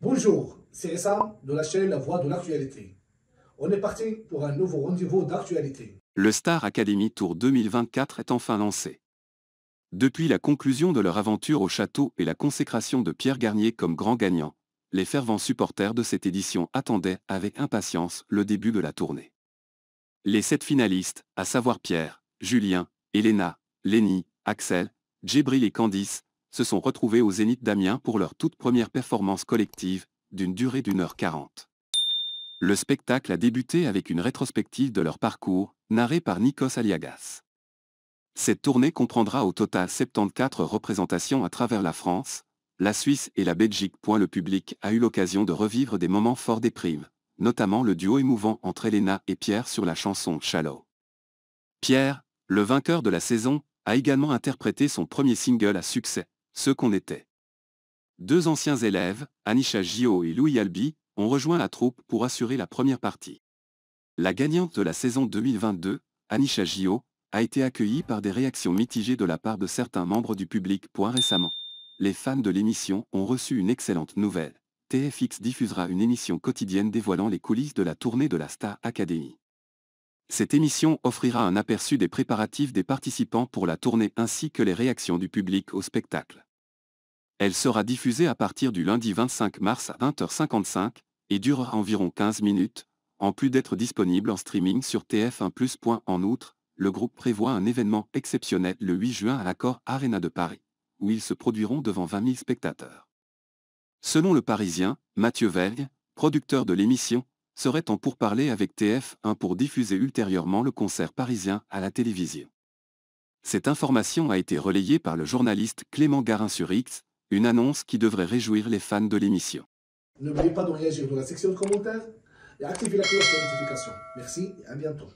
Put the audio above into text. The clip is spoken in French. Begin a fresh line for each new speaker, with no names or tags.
Bonjour, c'est Essa de la chaîne La Voix de l'actualité. On est parti pour un nouveau rendez-vous d'actualité. Le Star Academy Tour 2024 est enfin lancé. Depuis la conclusion de leur aventure au château et la consécration de Pierre Garnier comme grand gagnant, les fervents supporters de cette édition attendaient avec impatience le début de la tournée. Les sept finalistes, à savoir Pierre, Julien, Elena, Lenny, Axel, Djibril et Candice, se sont retrouvés au Zénith d'Amiens pour leur toute première performance collective, d'une durée d'une heure quarante. Le spectacle a débuté avec une rétrospective de leur parcours, narrée par Nikos Aliagas. Cette tournée comprendra au total 74 représentations à travers la France, la Suisse et la Belgique. Point le public a eu l'occasion de revivre des moments forts des primes, notamment le duo émouvant entre Elena et Pierre sur la chanson Shallow. Pierre, le vainqueur de la saison, a également interprété son premier single à succès, ce qu'on était. Deux anciens élèves, Anisha Gio et Louis Albi, ont rejoint la troupe pour assurer la première partie. La gagnante de la saison 2022, Anisha Gio, a été accueillie par des réactions mitigées de la part de certains membres du public. point récemment, les fans de l'émission ont reçu une excellente nouvelle. TFX diffusera une émission quotidienne dévoilant les coulisses de la tournée de la Star Academy. Cette émission offrira un aperçu des préparatifs des participants pour la tournée ainsi que les réactions du public au spectacle. Elle sera diffusée à partir du lundi 25 mars à 20h55 et durera environ 15 minutes, en plus d'être disponible en streaming sur TF1+. En outre, le groupe prévoit un événement exceptionnel le 8 juin à l'accord Arena de Paris, où ils se produiront devant 20 000 spectateurs. Selon le Parisien, Mathieu Velgue, producteur de l'émission, serait en pourparlers avec TF1 pour diffuser ultérieurement le concert parisien à la télévision. Cette information a été relayée par le journaliste Clément Garin sur X, une annonce qui devrait réjouir les fans de l'émission. N'oubliez pas de réagir dans la section de commentaires et activer la cloche de notification. Merci et à bientôt.